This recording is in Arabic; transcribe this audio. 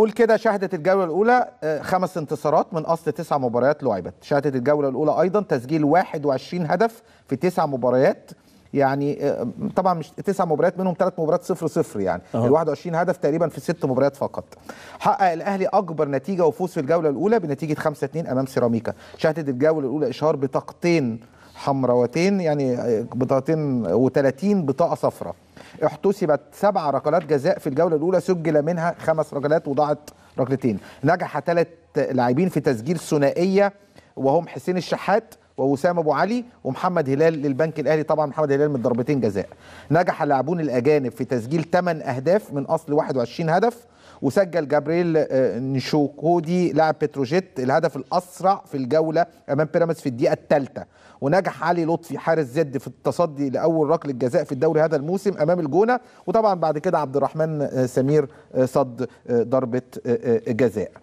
قول كده شهدت الجوله الاولى آه، خمس انتصارات من اصل تسع مباريات لعبت شهدت الجوله الاولى ايضا تسجيل 21 هدف في تسع مباريات يعني آه، طبعا مش تسع مباريات منهم ثلاث مباريات صفر صفر يعني ال 21 هدف تقريبا في ست مباريات فقط حقق الاهلي اكبر نتيجه وفوز في الجوله الاولى بنتيجه 5 2 امام سيراميكا شهدت الجوله الاولى اشهار بطاقتين حمراوتين يعني بطاقتين و30 بطاقه صفراء احتسبت سبع ركلات جزاء في الجوله الاولى سجل منها خمس ركلات وضاعت ركلتين نجح ثلاث لاعبين في تسجيل ثنائيه وهم حسين الشحات ووسام ابو علي ومحمد هلال للبنك الاهلي طبعا محمد هلال من ضربتين جزاء نجح اللاعبون الاجانب في تسجيل 8 اهداف من اصل 21 هدف وسجل جابرييل آه، نشوكودي لاعب بتروجيت الهدف الاسرع في الجوله امام بيراميدز في الدقيقه الثالثه ونجح علي لطفي حارس زد في التصدي لاول ركله جزاء في الدوري هذا الموسم امام الجونه وطبعا بعد كده عبد الرحمن آه، سمير آه، صد ضربه جزاء